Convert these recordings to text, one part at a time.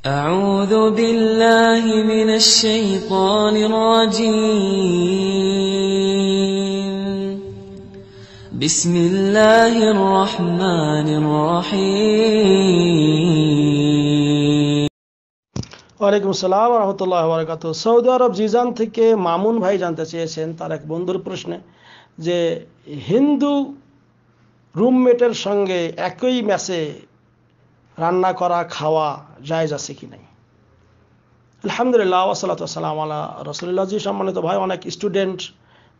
أعوذ بالله من الشيطان الرجيم بسم الله الرحمن الرحيم ওয়ালাইকুম সালাম রহমতুল্লাহ বরকাত সৌদি আরব জিজান থেকে মামুন ভাই জানতে চেয়েছেন তার এক বন্ধুর প্রশ্নে যে হিন্দু রুমমেটের সঙ্গে একই ম্যাচে রান্না করা খাওয়া জায়জ আছে কি নাই আলহামদুলিল্লাহ ওসালাতাম আল্লাহ রসুল্লাহ জি সম্মানিত ভাই অনেক স্টুডেন্ট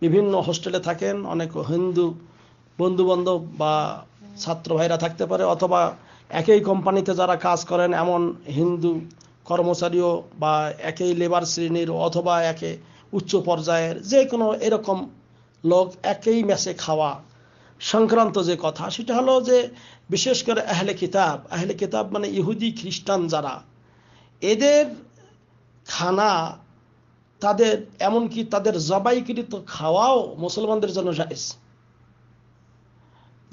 বিভিন্ন হোস্টেলে থাকেন অনেক হিন্দু বন্ধুবান্ধব বা ছাত্র ভাইরা থাকতে পারে অথবা একই কোম্পানিতে যারা কাজ করেন এমন হিন্দু কর্মচারীও বা একই লেবার শ্রেণীর অথবা একে উচ্চ পর্যায়ের যে কোনো এরকম লোক একই ম্যাচে খাওয়া সংক্রান্ত যে কথা সেটা হলো যে বিশেষ করে আহলে কিতাব আহলে কিতাব মানে ইহুদি খ্রিস্টান যারা এদের খানা তাদের এমনকি তাদের জবাইকৃত খাওয়াও মুসলমানদের জন্য জায়েজ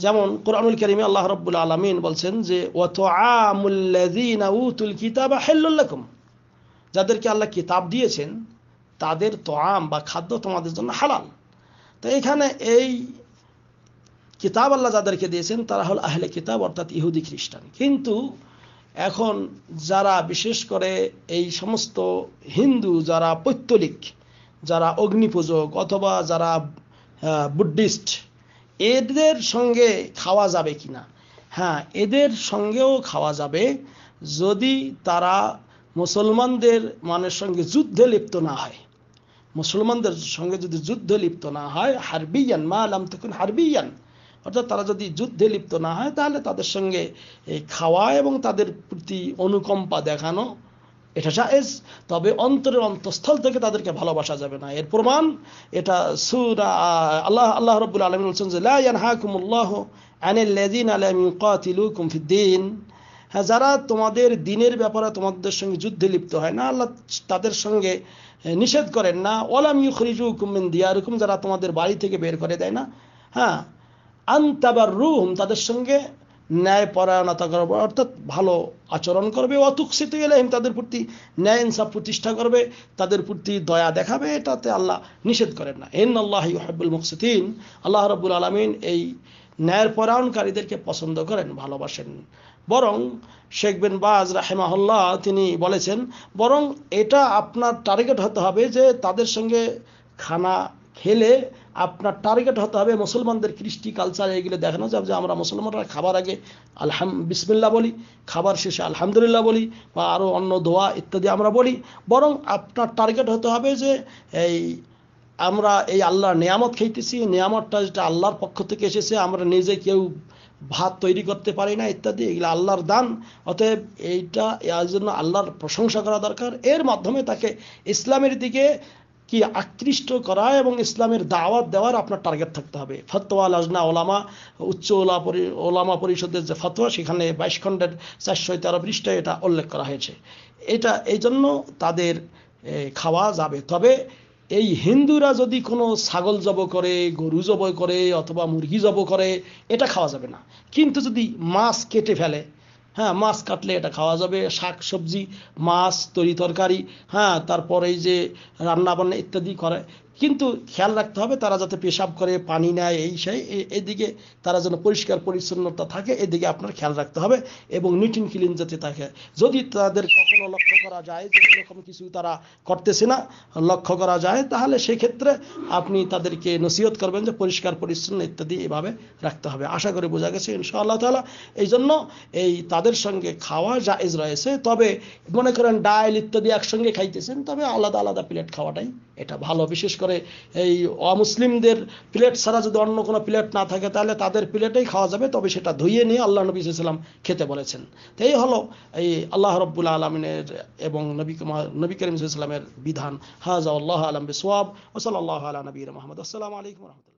যেমন কোরআনুল করিমে আল্লাহ রব্বুল আলমিন বলছেন যে যাদেরকে আল্লাহ কিতাব দিয়েছেন তাদের তো আম বা খাদ্য তোমাদের জন্য হালাল তো এখানে এই কিতাব আল্লাহ যাদেরকে দিয়েছেন তারা হল আহলে কিতাব অর্থাৎ ইহুদি খ্রিস্টান কিন্তু এখন যারা বিশেষ করে এই সমস্ত হিন্দু যারা পৈত্তলিক যারা অগ্নিপূজক অথবা যারা বুদ্ধিস্ট এদের সঙ্গে খাওয়া যাবে কি না হ্যাঁ এদের সঙ্গেও খাওয়া যাবে যদি তারা মুসলমানদের মানের সঙ্গে যুদ্ধে লিপ্ত না হয় মুসলমানদের সঙ্গে যদি যুদ্ধ লিপ্ত না হয় হারবিয়ান মা আলাম তখন হারবিয়ান অর্থাৎ তারা যদি যুদ্ধে লিপ্ত না হয় তাহলে তাদের সঙ্গে খাওয়া এবং তাদের প্রতি অনুকম্পা দেখানো এটা সাহেজ তবে অন্তরের অন্তঃস্থল থেকে তাদেরকে ভালোবাসা যাবে না এর প্রমাণ এটা সুরা আল্লাহ আল্লাহ রব্বুল আলম বলছেন যে লাহাকুমুল্লাহ আনিল্লাদিন আলম কাতিলুকুম হ্যাঁ যারা তোমাদের দিনের ব্যাপারে তোমাদের সঙ্গে যুদ্ধে লিপ্ত হয় না আল্লাহ তাদের সঙ্গে নিষেধ করেন না ওলাম ইউ খরিজু দিয়া এরকম যারা তোমাদের বাড়ি থেকে বের করে দেয় না হ্যাঁ আন্তাবার রুম তাদের সঙ্গে ন্যায় পরায়ণতা করবে অর্থাৎ ভালো আচরণ করবে অতুকসিত এলাহিম তাদের প্রতি ন্যায় ইনসাফ প্রতিষ্ঠা করবে তাদের প্রতি দয়া দেখাবে এটাতে আল্লাহ নিষেধ করেন না এন আল্লাহ হাবুল মুকসিদ্দিন আল্লাহ রব্বুল আলমিন এই ন্যায়ের পরায়ণকারীদেরকে পছন্দ করেন ভালোবাসেন বরং শেখ বিন বাজ রাহেমাহল্লাহ তিনি বলেছেন বরং এটা আপনার টার্গেট হতে হবে যে তাদের সঙ্গে খানা খেলে আপনার টার্গেট হতে হবে মুসলমানদের কৃষ্টি কালচার এগুলো দেখানো যাবে যে আমরা মুসলমানরা খাবার আগে আলহাম বিসমিল্লা বলি খাবার শেষে আলহামদুলিল্লাহ বলি বা আরও অন্য দোয়া ইত্যাদি আমরা বলি বরং আপনার টার্গেট হতে হবে যে এই আমরা এই আল্লাহর নিয়ামত খেতেছি নিয়ামতটা যেটা আল্লাহর পক্ষ থেকে এসেছে আমরা নিজে কেউ ভাত তৈরি করতে পারি না ইত্যাদি এগুলো আল্লাহর দান অতএব এইটা এর জন্য আল্লাহর প্রশংসা করা দরকার এর মাধ্যমে তাকে ইসলামের দিকে কি আকৃষ্ট করা এবং ইসলামের দাওয়াত দেওয়ার আপনার টার্গেট থাকতে হবে ফতোয়া লাজনা ওলামা উচ্চ ওলা ওলামা পরিষদের যে ফতোয়া সেখানে বাইশ খণ্ডের চারশো তেরো পৃষ্ঠায় এটা উল্লেখ করা হয়েছে এটা এই জন্য তাদের খাওয়া যাবে তবে এই হিন্দুরা যদি কোনো ছাগল জব করে গরু জব করে অথবা মুরগি জব করে এটা খাওয়া যাবে না কিন্তু যদি মাছ কেটে ফেলে হ্যাঁ মাছ কাটলে এটা খাওয়া যাবে শাক সবজি মাছ তরি তরকারি হ্যাঁ তারপরে এই যে রান্নাবান্না ইত্যাদি করে কিন্তু খেয়াল রাখতে হবে তারা যাতে পেশাব করে পানি নেয় এই সেই এদিকে তারা যেন পরিষ্কার পরিচ্ছন্নতা থাকে এদিকে আপনার খেয়াল রাখতে হবে এবং নিটিন ক্লিন যাতে থাকে যদি তাদের কখনো লক্ষ্য করা যায় যে এরকম কিছু তারা করতেছে না লক্ষ্য করা যায় তাহলে সেক্ষেত্রে আপনি তাদেরকে নসিহত করবেন যে পরিষ্কার পরিচ্ছন্ন ইত্যাদি এভাবে রাখতে হবে আশা করে বোঝা গেছে ইনশাআল্লাহ তালা এই জন্য এই তাদের সঙ্গে খাওয়া জায়েজ রয়েছে তবে মনে করেন ডাল ইত্যাদি একসঙ্গে খাইতেছেন তবে আলাদা আলাদা প্লেট খাওয়াটাই এটা ভালো বিশেষ করে এই অমুসলিমদের প্লেট ছাড়া যদি অন্য কোনো প্লেট না থাকে তাহলে তাদের প্লেটেই খাওয়া যাবে তবে সেটা ধুইয়ে নিয়ে আল্লাহ নবী ইসলাম খেতে বলেছেন তো এই হলো এই আল্লাহ রব্বুল আলমিনের এবং নবী কুমার নবী করিম ইসলামের বিধান হাজা আল্লাহ আলম ও সাল আল্লাহ আলা নবীর মোহাম্মদ আসসালামু আলাইকুম রহমতুল্লাহ